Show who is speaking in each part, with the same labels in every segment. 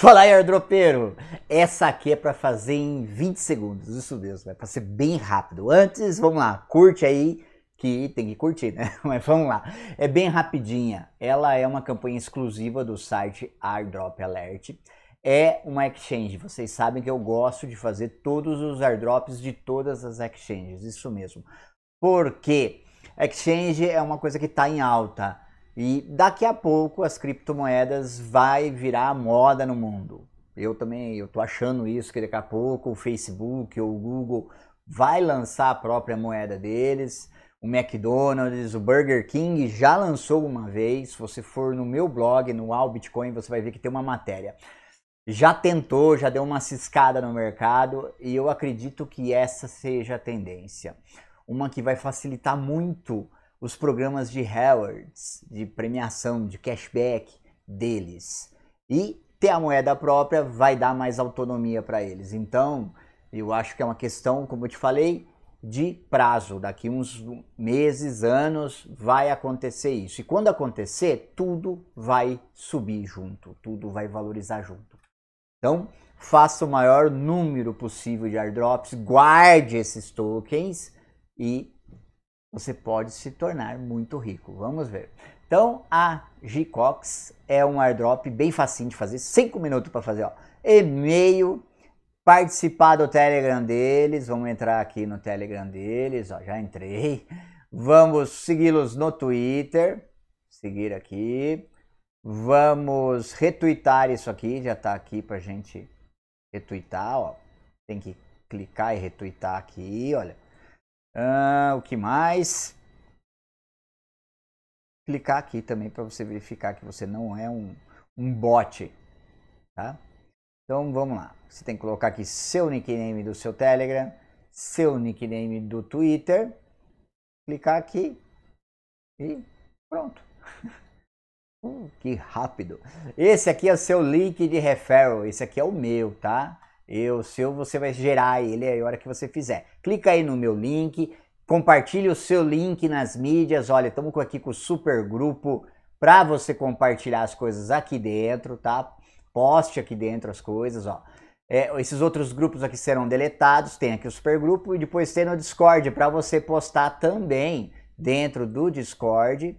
Speaker 1: Fala aí, airdropeiro! Essa aqui é para fazer em 20 segundos, isso mesmo, é para ser bem rápido. Antes, vamos lá, curte aí, que tem que curtir, né? Mas vamos lá, é bem rapidinha. Ela é uma campanha exclusiva do site Airdrop Alert. É uma exchange, vocês sabem que eu gosto de fazer todos os airdrops de todas as exchanges, isso mesmo. Porque exchange é uma coisa que está em alta e daqui a pouco as criptomoedas vai virar moda no mundo. Eu também, eu tô achando isso que daqui a pouco o Facebook ou o Google vai lançar a própria moeda deles. O McDonald's, o Burger King já lançou uma vez. Se você for no meu blog, no All Bitcoin, você vai ver que tem uma matéria. Já tentou, já deu uma ciscada no mercado e eu acredito que essa seja a tendência. Uma que vai facilitar muito os programas de rewards, de premiação, de cashback deles. E ter a moeda própria vai dar mais autonomia para eles. Então, eu acho que é uma questão, como eu te falei, de prazo. Daqui uns meses, anos, vai acontecer isso. E quando acontecer, tudo vai subir junto, tudo vai valorizar junto. Então, faça o maior número possível de airdrops, guarde esses tokens e você pode se tornar muito rico. Vamos ver. Então, a Cox é um airdrop bem facinho de fazer, 5 minutos para fazer, ó. E-mail, participar do Telegram deles, vamos entrar aqui no Telegram deles, ó, já entrei. Vamos segui-los no Twitter, seguir aqui. Vamos retweetar isso aqui, já está aqui pra gente retweetar, ó. Tem que clicar e retweetar aqui, olha ah, o que mais? Clicar aqui também para você verificar que você não é um, um bot, tá? Então vamos lá. Você tem que colocar aqui seu nickname do seu Telegram, seu nickname do Twitter, clicar aqui e pronto. Uh, que rápido. Esse aqui é o seu link de referral. Esse aqui é o meu, tá? Eu, seu, você vai gerar ele aí a hora que você fizer. Clica aí no meu link, compartilhe o seu link nas mídias. Olha, estamos aqui com o super grupo para você compartilhar as coisas aqui dentro, tá? Poste aqui dentro as coisas, ó. É, esses outros grupos aqui serão deletados, tem aqui o super grupo e depois tem no Discord para você postar também dentro do Discord.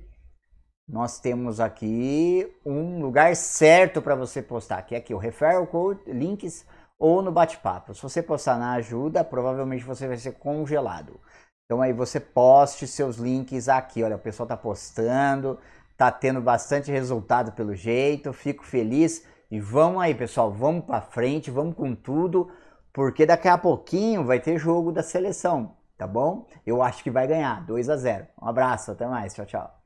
Speaker 1: Nós temos aqui um lugar certo para você postar, que é aqui o referral code, links ou no bate-papo. Se você postar na ajuda, provavelmente você vai ser congelado. Então aí você poste seus links aqui, olha, o pessoal tá postando, tá tendo bastante resultado pelo jeito, fico feliz e vamos aí, pessoal, vamos para frente, vamos com tudo, porque daqui a pouquinho vai ter jogo da seleção, tá bom? Eu acho que vai ganhar, 2 a 0. Um abraço, até mais, tchau, tchau.